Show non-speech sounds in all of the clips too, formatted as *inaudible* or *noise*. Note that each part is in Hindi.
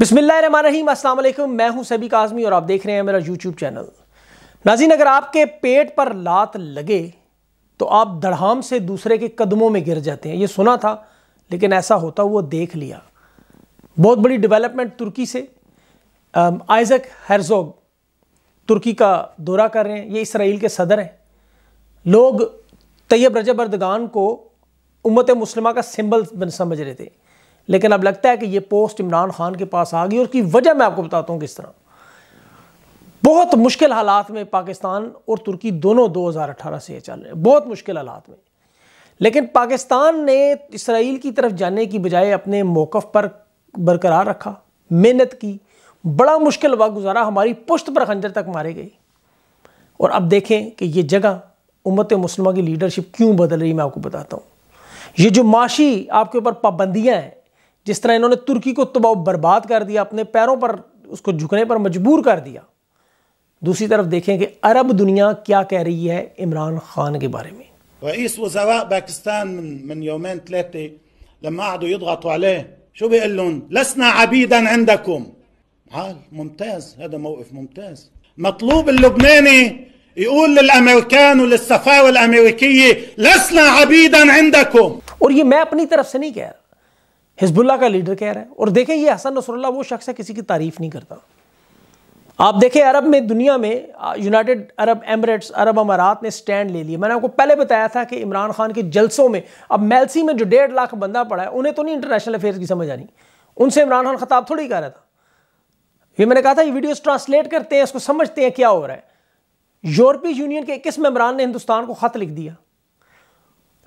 बिस्मिल्लाम असल मैं हूं सभी काजमी और आप देख रहे हैं मेरा यूट्यूब चैनल नाजीन अगर आपके पेट पर लात लगे तो आप दड़ाम से दूसरे के कदमों में गिर जाते हैं ये सुना था लेकिन ऐसा होता हुआ देख लिया बहुत बड़ी डेवलपमेंट तुर्की से आइजक हरजोग तुर्की का दौरा कर रहे हैं ये इसराइल के सदर हैं लोग तैयब रजब अरदगान को उम्मत मुस्लिमा का सिंबल समझ रहे थे लेकिन अब लगता है कि ये पोस्ट इमरान खान के पास आ गई और उसकी वजह मैं आपको बताता हूँ किस तरह बहुत मुश्किल हालात में पाकिस्तान और तुर्की दोनों 2018 से चल रहे बहुत मुश्किल हालात में लेकिन पाकिस्तान ने इसराइल की तरफ जाने की बजाय अपने मौक़ पर बरकरार रखा मेहनत की बड़ा मुश्किल वक्त गुजारा हमारी पुश्त पर खंजर तक मारे गई और अब देखें कि ये जगह उम्मत मुसलमा की लीडरशिप क्यों बदल रही मैं आपको बताता हूँ ये जो माशी आपके ऊपर पाबंदियाँ हैं जिस तरह इन्होंने तुर्की को तबाह बर्बाद कर दिया अपने पैरों पर उसको झुकने पर मजबूर कर दिया दूसरी तरफ देखें कि अरब दुनिया क्या कह रही है इमरान खान के बारे में رئيس وزراء باكستان من من يومين ثلاثة لما قعدوا يضغطوا عليه شو بيقولون لسنا عبيدا عندكم عال ممتاز هذا موقف ممتاز مطلوب اللبناني يقول للامريكان وللسفاره الامريكيه لسنا عبيدا عندكم और ये मैं अपनी तरफ से नहीं कह रहा हिजबुल्ला का लीडर कह रहा है और देखें ये हसन नसरुल्ला वो शख्स है किसी की तारीफ नहीं करता आप देखें अरब में दुनिया में यूनाइटेड अरब एमरेट्स अरब अमारात ने स्टैंड ले लिया मैंने आपको पहले बताया था कि इमरान खान के जलसों में अब मेलसी में जो डेढ़ लाख बंदा पड़ा है उन्हें तो नहीं इंटरनेशनल अफेयर्स की समझ आनी उनसे इमरान खान खताब थोड़ी कर रहा था ये मैंने कहा था ये वीडियोस ट्रांसलेट करते हैं इसको समझते हैं क्या हो रहा है यूरोपीय यूनियन के किस मेम्बरान ने हिंदुस्तान को खत लिख दिया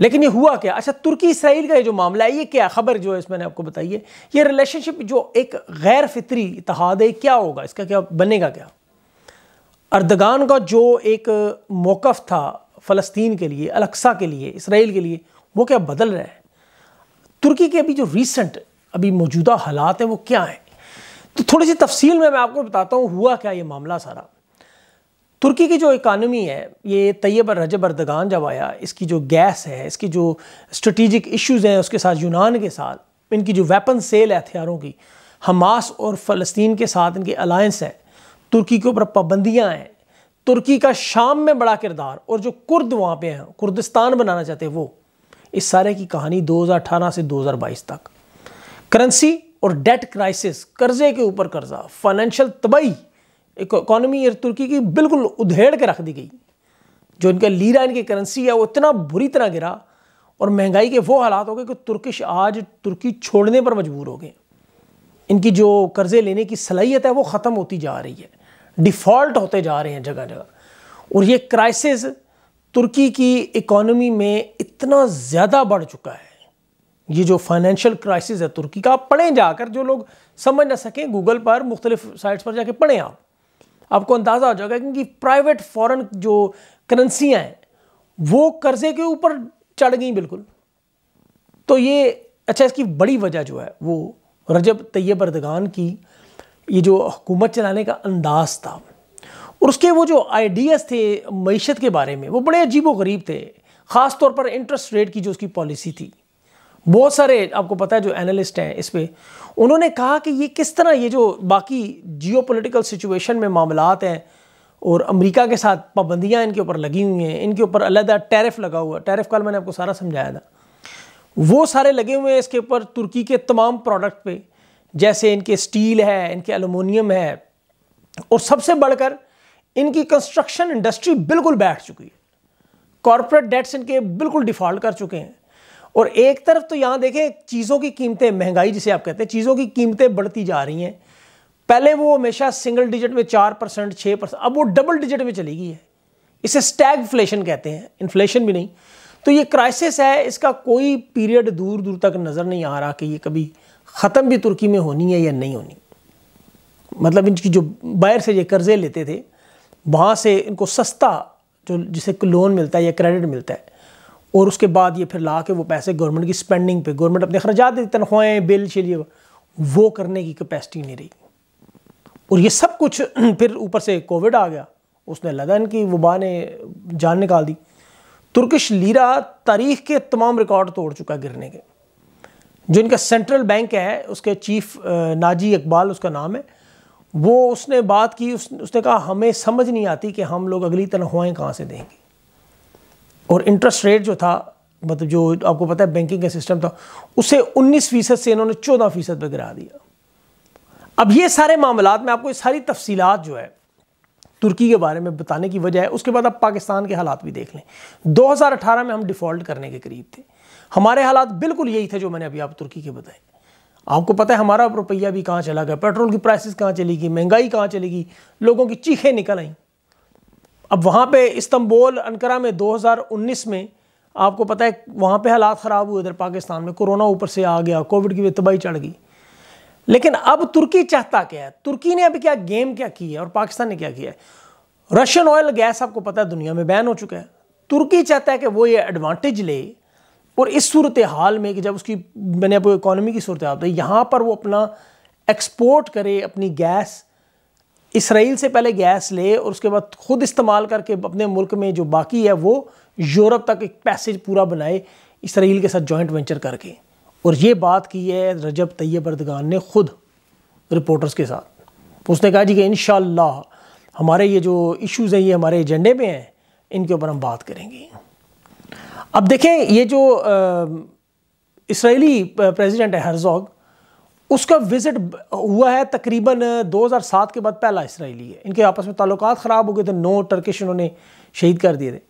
लेकिन ये हुआ क्या अच्छा तुर्की इसराइल का ये जो मामला है ये क्या खबर जो है इसमें आपको बताई है ये रिलेशनशिप जो एक गैर फितरी इतिहाद है क्या होगा इसका क्या बनेगा क्या अर्दगान का जो एक मौकफ था फ़लस्तीन के लिए अलक्सा के लिए इसराइल के लिए वो क्या बदल रहा है तुर्की के अभी जो रिसेंट अभी मौजूदा हालात हैं वो क्या हैं तो थोड़ी सी तफसील में मैं आपको बताता हूँ हुआ क्या ये मामला सारा तुर्की की जो इकानमी है ये तैयब रजब अरदगान जब आया इसकी जो गैस है इसकी जो स्ट्रेटिजिक इश्यूज़ हैं उसके साथ यूनान के साथ इनकी जो वेपन सेल है हथियारों की हमास और फ़लस्तीन के साथ इनके अलायंस हैं तुर्की के ऊपर पाबंदियाँ हैं तुर्की का शाम में बड़ा किरदार और जो कुर्द वहाँ पे हैं कुर्दिस्तान बनाना चाहते हैं वो इस सारे की कहानी 2018 से 2022 तक करेंसी और डेट क्राइसिस कर्जे के ऊपर कर्जा फाइनेंशियल तबाही इकोनॉमी तुर्की की बिल्कुल उधेड़ के रख दी गई जो इनका लीरा इनकी करेंसी है वो इतना बुरी तरह गिरा और महंगाई के वो हालात हो गए कि तुर्किश आज तुर्की छोड़ने पर मजबूर हो गए इनकी जो कर्ज़े लेने की सलाहियत है वो ख़त्म होती जा रही है डिफ़ॉल्ट होते जा रहे हैं जगह जगह और ये क्राइसिस तुर्की की इकॉनमी में इतना ज़्यादा बढ़ चुका है ये जो फाइनेंशियल क्राइसिस है तुर्की का आप पढ़ें जाकर जो लोग समझ ना सकें गूगल पर मुख्तलिफ साइट्स पर जाके पढ़ें आप आपको अंदाज़ा हो जाएगा क्योंकि प्राइवेट फॉरेन जो करेंसियाँ हैं वो कर्जे के ऊपर चढ़ गई बिल्कुल तो ये अच्छा इसकी बड़ी वजह जो है वो रजब तैयब अरदगान की ये जो हुकूमत चलाने का अंदाज था और उसके वो जो आइडियाज़ थे मीशत के बारे में वो बड़े अजीब व गरीब थे ख़ास तौर पर इंटरेस्ट रेट की जो उसकी पॉलिसी थी बहुत सारे आपको पता है जो एनालिस्ट हैं इस पर उन्होंने कहा कि ये किस तरह ये जो बाकी जियो सिचुएशन में मामला हैं और अमेरिका के साथ पाबंदियाँ इनके ऊपर लगी हुई हैं इनके ऊपर अलहदा टैरिफ लगा हुआ है टैरिफ कल मैंने आपको सारा समझाया था वो सारे लगे हुए हैं इसके ऊपर तुर्की के तमाम प्रोडक्ट पे जैसे इनके स्टील है इनके एलुमिनियम है और सबसे बढ़कर इनकी कंस्ट्रक्शन इंडस्ट्री बिल्कुल बैठ चुकी है कॉरपोरेट डेट्स इनके बिल्कुल डिफ़ॉल्ट कर चुके हैं और एक तरफ तो यहाँ देखें चीज़ों की कीमतें महंगाई जिसे आप कहते हैं चीज़ों की कीमतें बढ़ती जा रही हैं पहले वो हमेशा सिंगल डिजिट में चार परसेंट छः परसेंट अब वो डबल डिजिट में चली गई है इसे स्टैग फ्लेशन कहते हैं इन्फ्लेशन भी नहीं तो ये क्राइसिस है इसका कोई पीरियड दूर दूर तक नज़र नहीं आ रहा कि ये कभी ख़त्म भी तुर्की में होनी है या नहीं होनी मतलब इनकी जो बाहर से ये कर्ज़े लेते थे वहाँ से इनको सस्ता जो जिसे लोन मिलता है या क्रेडिट मिलता है और उसके बाद ये फिर ला के वो पैसे गवर्नमेंट की स्पेंडिंग पे गवर्नमेंट अपने खर्चा देती तनख्वाहें बिल चलिए वो करने की कैपेसिटी नहीं रही और ये सब कुछ *clears throat* फिर ऊपर से कोविड आ गया उसने लदन की वबा ने जान निकाल दी तुर्किश लीरा तारीख के तमाम रिकॉर्ड तोड़ चुका गिरने के जो इनका सेंट्रल बैंक है उसके चीफ नाजी इकबाल उसका नाम है वो उसने बात की उस, उसने कहा हमें समझ नहीं आती कि हम लोग अगली तनख्वाहें कहाँ से देंगे और इंटरेस्ट रेट जो था मतलब जो आपको पता है बैंकिंग का सिस्टम था उसे 19 फीसद से इन्होंने 14 फीसद पर गिरा दिया अब ये सारे मामला में आपको ये सारी तफसीलात जो है तुर्की के बारे में बताने की वजह है उसके बाद आप पाकिस्तान के हालात भी देख लें 2018 में हम डिफ़ॉल्ट करने के करीब थे हमारे हालात बिल्कुल यही थे जो मैंने अभी आप तुर्की के बताए आपको पता है हमारा रुपया भी कहाँ चला गया पेट्रोल की प्राइसेस कहाँ चली गई महंगाई कहाँ चली गई लोगों की चीखें निकल आई अब वहाँ पे इस्तंबोल अनकरा में 2019 में आपको पता है वहाँ पे हालात ख़राब हुए इधर पाकिस्तान में कोरोना ऊपर से आ गया कोविड की तबाही चढ़ गई लेकिन अब तुर्की चाहता क्या है तुर्की ने अभी क्या गेम क्या की है और पाकिस्तान ने क्या किया है रशियन ऑयल गैस आपको पता है दुनिया में बैन हो चुका है तुर्की चाहता है कि वो ये एडवांटेज ले और इस सूरत हाल में कि जब उसकी मैंने आपको इकोनॉमी की सूरत हाल यहाँ पर वो अपना एक्सपोर्ट करे अपनी गैस इसराइल से पहले गैस ले और उसके बाद ख़ुद इस्तेमाल करके अपने मुल्क में जो बाकी है वो यूरोप तक एक पैसेज पूरा बनाए इसराइल के साथ जॉइंट वेंचर करके और ये बात की है रजब तैयब अरदगान ने खुद रिपोर्टर्स के साथ उसने कहा जी कि इन हमारे ये जो इश्यूज़ हैं ये हमारे एजेंडे में हैं इनके ऊपर हम बात करेंगे अब देखें ये जो इसराइली प्रेसिडेंट है हरजोग उसका विज़िट हुआ है तकरीबन 2007 के बाद पहला इसराइली है इनके आपस में ताल्लुक ख़राब हो गए थे नौ टर्किश इन्होंने शहीद कर दिए थे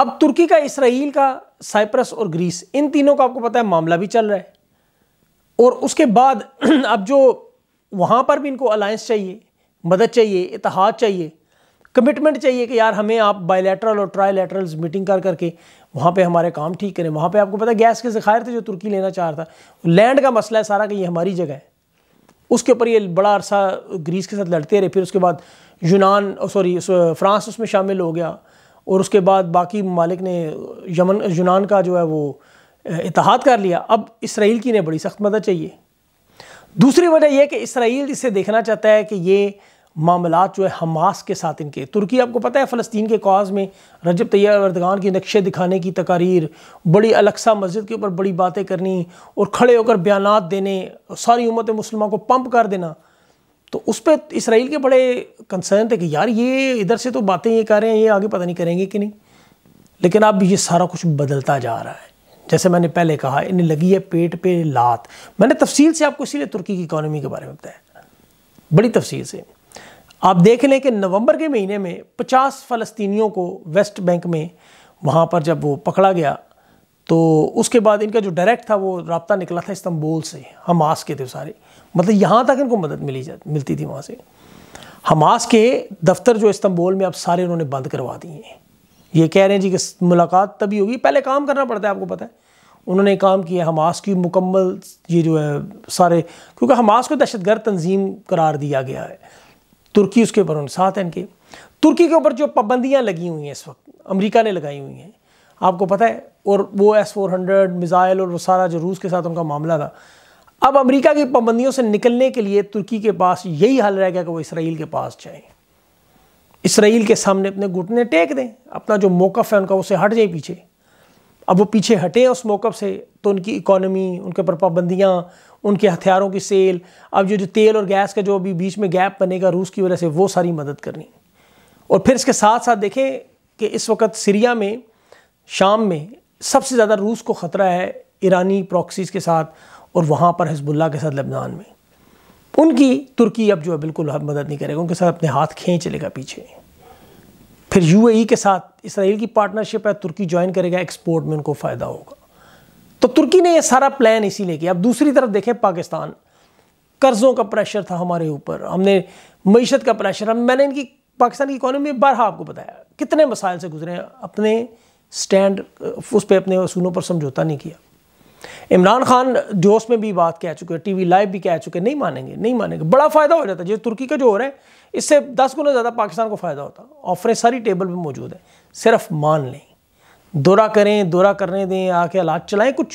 अब तुर्की का इसराइल का साइप्रस और ग्रीस इन तीनों का आपको पता है मामला भी चल रहा है और उसके बाद *clears throat* अब जो वहाँ पर भी इनको अलायंस चाहिए मदद चाहिए इतिहाद चाहिए कमिटमेंट चाहिए कि यार हमें आप बायलैटरल और लेटरल मीटिंग कर करके वहाँ पे हमारे काम ठीक करें वहाँ पे आपको पता है गैस के ज़खायर थे जो तुर्की लेना चाह रहा था लैंड का मसला है सारा कि ये हमारी जगह है उसके ऊपर ये बड़ा अरसा ग्रीस के साथ लड़ते रहे फिर उसके बाद यूनान सॉरी फ्रांस उसमें शामिल हो गया और उसके बाद बाकी ममालिक ने यमन यूनान का जो है वो इतिहाद कर लिया अब इसराइल की ने बड़ी सख्त मदद चाहिए दूसरी वजह यह कि इसराइल इसे देखना चाहता है कि ये मामला जो है हमास के साथ इनके तुर्की आपको पता है फ़लस्तीन के कॉज में रजब तैयार वर्दगान के नक्शे दिखाने की तकारीर बड़ी अलक्सा मस्जिद के ऊपर बड़ी बातें करनी और खड़े होकर बयान देने सारी उम्मत मुसलमान को पंप कर देना तो उस पर इसराइल के बड़े कंसर्न थे कि यार ये इधर से तो बातें ये कर रहे हैं ये आगे पता नहीं करेंगे कि नहीं लेकिन अब ये सारा कुछ बदलता जा रहा है जैसे मैंने पहले कहा इन्हें लगी है पेट पे लात मैंने तफसील से आपको इसीलिए तुर्की की इकानमी के बारे में बताया बड़ी तफसील से आप देख लें कि नवंबर के महीने में 50 फ़लस्तीनियों को वेस्ट बैंक में वहाँ पर जब वो पकड़ा गया तो उसके बाद इनका जो डायरेक्ट था वो रबता निकला था इस्तंबुल से हमास के थे सारे मतलब यहाँ तक इनको मदद मिली जा मिलती थी वहाँ से हमास के दफ्तर जो इस्तंबुल में अब सारे उन्होंने बंद करवा दिए हैं ये कह रहे हैं जी कि मुलाकात तभी होगी पहले काम करना पड़ता है आपको पता है उन्होंने काम किया हमास की मुकम्मल ये जो है सारे क्योंकि हमास को दहशतगर्द तंजीम करार दिया गया है तुर्की उसके बरन साथ इनके तुर्की के ऊपर जो पाबंदियाँ लगी हुई हैं इस वक्त अमरीका ने लगाई हुई हैं आपको पता है और वो एस फोर हंड्रेड मिज़ाइल और वो सारा जो रूस के साथ उनका मामला था अब अमेरिका की पाबंदियों से निकलने के लिए तुर्की के पास यही हल रह गया कि वो इसराइल के पास जाएं इसराइल के सामने अपने घुटने टेक दें अपना जो मौक़ है उनका उसे हट जाए पीछे अब वो पीछे हटें उस मौक़ से तो उनकी इकोनॉमी उनके ऊपर पाबंदियाँ उनके हथियारों की सेल अब जो जो तेल और गैस का जो अभी बीच में गैप बनेगा रूस की वजह से वो सारी मदद करनी और फिर इसके साथ साथ देखें कि इस वक्त सीरिया में शाम में सबसे ज़्यादा रूस को ख़तरा है ईरानी प्रॉक्सीज़ के साथ और वहाँ पर हिजबुल्ला के साथ लबनान में उनकी तुर्की अब जो है बिल्कुल मदद नहीं करेगा उनके साथ अपने हाथ खींच लेगा पीछे फिर यूएई e के साथ इसराइल की पार्टनरशिप है तुर्की ज्वाइन करेगा एक्सपोर्ट में उनको फ़ायदा होगा तो तुर्की ने यह सारा प्लान इसीलिए किया अब दूसरी तरफ देखें पाकिस्तान कर्ज़ों का प्रेशर था हमारे ऊपर हमने मीशत का प्रेशर हम मैंने इनकी पाकिस्तान की इकोनॉमी में बारहा आपको बताया कितने मसाइल से गुजरे अपने स्टैंड उस पर अपने असूलों पर समझौता नहीं किया इमरान खान जोश में भी बात कह चुके हैं टीवी लाइव भी कह चुके हैं नहीं मानेंगे नहीं मानेंगे बड़ा फ़ायदा हो जाता है जो तुर्की का जो हो रहा है इससे दस गुना ज़्यादा पाकिस्तान को फ़ायदा होता ऑफरें सारी टेबल पर मौजूद है सिर्फ मान लें दौरा करें दौरा करने दें आके हालात चलाएं कुछ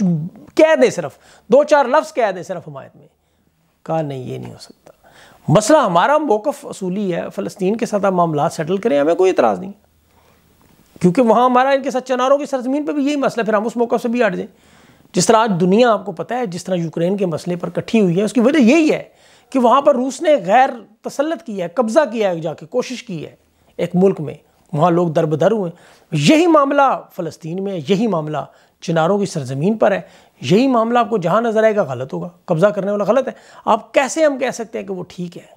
कह दें सिर्फ दो चार लफ्ज़ कह दें सिर्फ हमायत में कहा नहीं ये नहीं हो सकता मसला हमारा मौक़ असूली है फ़लस्तीन के साथ आप मामला सेटल करें हमें कोई इतराज़ नहीं क्योंकि वहाँ हमारा इनके साथ चनारों की सरजमीन पर भी यही मसला है फिर हम उस मौक़ से भी हट जाएँ जिस तरह आज दुनिया आपको पता है जिस तरह यूक्रेन के मसले पर कट्ठी हुई है उसकी वजह यही है कि वहाँ पर रूस ने गैर तसलत किया है कब्ज़ा किया है जाके कोशिश की है एक मुल्क में वहाँ लोग दर बदर हुए यही मामला फ़लस्तीन में है यही मामला चिनारों की सरजमीन पर है यही मामला आपको जहाँ नज़र आएगा गलत होगा कब्ज़ा करने वाला गलत है आप कैसे हम कह सकते हैं कि वो ठीक है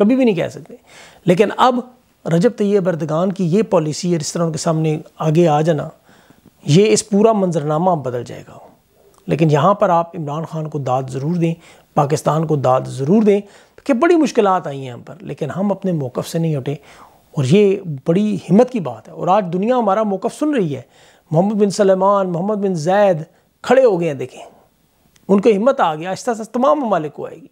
कभी भी नहीं कह सकते लेकिन अब रजब तैयब अरदगान की ये पॉलिसी इस तरह उनके सामने आगे आ जाना ये इस पूरा मंजरनामा बदल जाएगा लेकिन यहाँ पर आप इमरान खान को दाद ज़रूर दें पाकिस्तान को दाद ज़रूर दें तो कि बड़ी मुश्किल आई हैं हम पर लेकिन हम अपने मौक़ से नहीं हटे और ये बड़ी हिम्मत की बात है और आज दुनिया हमारा मौक़ सुन रही है मोहम्मद बिन सलेमान मोहम्मद बिन जैद खड़े हो गए हैं देखें उनको हिम्मत आ गया आहिस्ता आहिस्ता तमाम ममालिक को आएगी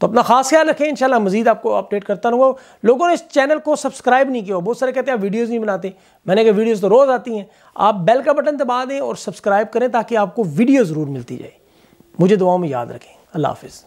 तो अपना खास ख्याल रखें इंशाल्लाह मजीद आपको अपडेट करता रहूँगा लोगों ने इस चैनल को सब्सक्राइब नहीं किया बहुत सारे कहते हैं आप वीडियोज़ नहीं बनाते मैंने कहा वीडियोज़ तो रोज़ आती हैं आप बेल का बटन दबा दें और सब्सक्राइब करें ताकि आपको वीडियो ज़रूर मिलती जाए मुझे दुआओं में याद रखें अल्लाह हाफिज़